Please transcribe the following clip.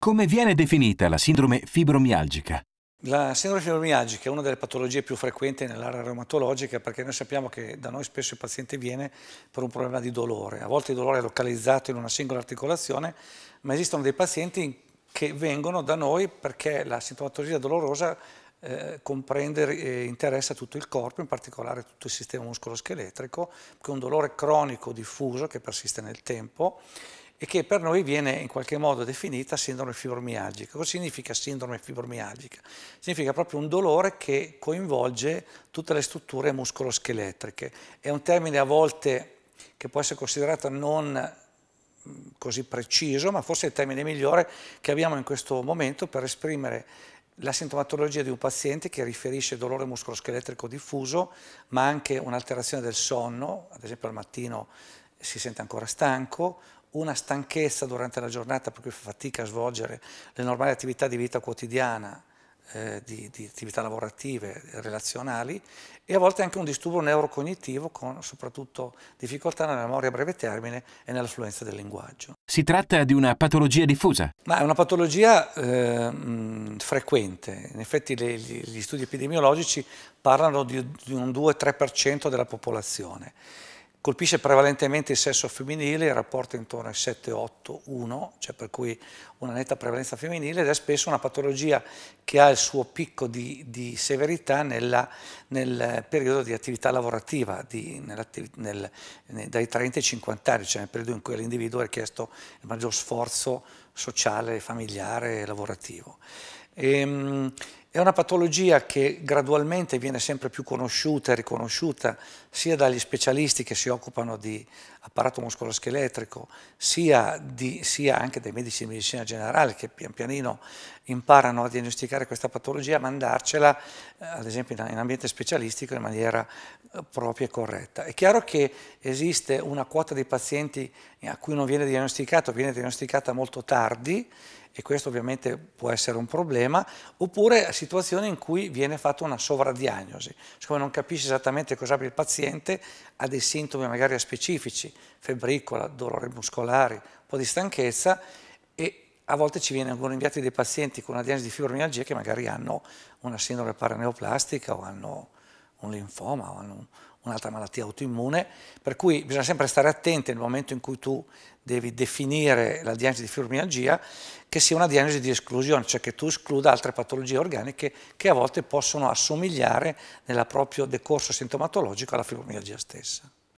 Come viene definita la sindrome fibromialgica? La sindrome fibromialgica è una delle patologie più frequenti nell'area reumatologica perché noi sappiamo che da noi spesso il paziente viene per un problema di dolore. A volte il dolore è localizzato in una singola articolazione, ma esistono dei pazienti che vengono da noi perché la sintomatologia dolorosa eh, comprende e interessa tutto il corpo, in particolare tutto il sistema muscoloscheletrico, che è un dolore cronico diffuso che persiste nel tempo e che per noi viene in qualche modo definita sindrome fibromialgica. Cosa significa sindrome fibromialgica? Significa proprio un dolore che coinvolge tutte le strutture muscoloscheletriche. È un termine a volte che può essere considerato non mm, così preciso, ma forse è il termine migliore che abbiamo in questo momento per esprimere la sintomatologia di un paziente che riferisce dolore muscoloscheletrico diffuso, ma anche un'alterazione del sonno, ad esempio al mattino si sente ancora stanco, una stanchezza durante la giornata perché fa fatica a svolgere le normali attività di vita quotidiana, eh, di, di, attività lavorative, relazionali e a volte anche un disturbo neurocognitivo con soprattutto difficoltà nella memoria a breve termine e nell'affluenza del linguaggio. Si tratta di una patologia diffusa? Ma è una patologia eh, frequente, in effetti le, gli studi epidemiologici parlano di, di un 2-3% della popolazione. Colpisce prevalentemente il sesso femminile, il rapporto è intorno ai 7-8-1, cioè per cui una netta prevalenza femminile ed è spesso una patologia che ha il suo picco di, di severità nella, nel periodo di attività lavorativa, di, nel, dai 30 ai 50 anni, cioè nel periodo in cui all'individuo è richiesto il maggior sforzo sociale, familiare e lavorativo. E, ehm, è una patologia che gradualmente viene sempre più conosciuta e riconosciuta sia dagli specialisti che si occupano di apparato muscoloscheletrico, sia, di, sia anche dai medici di medicina generale che pian pianino imparano a diagnosticare questa patologia, a mandarcela, eh, ad esempio in ambiente specialistico, in maniera eh, propria e corretta. È chiaro che esiste una quota di pazienti a cui non viene diagnosticato, viene diagnosticata molto tardi e questo ovviamente può essere un problema, oppure situazioni in cui viene fatta una sovradiagnosi, siccome non capisce esattamente cosa abbia il paziente, ha dei sintomi magari specifici, febbricola, dolori muscolari, un po' di stanchezza e a volte ci vengono inviati dei pazienti con una diagnosi di fibromialgia che magari hanno una sindrome paraneoplastica o hanno un linfoma o hanno un'altra malattia autoimmune, per cui bisogna sempre stare attenti nel momento in cui tu devi definire la diagnosi di fibromialgia che sia una diagnosi di esclusione, cioè che tu escluda altre patologie organiche che a volte possono assomigliare nel proprio decorso sintomatologico alla fibromialgia stessa.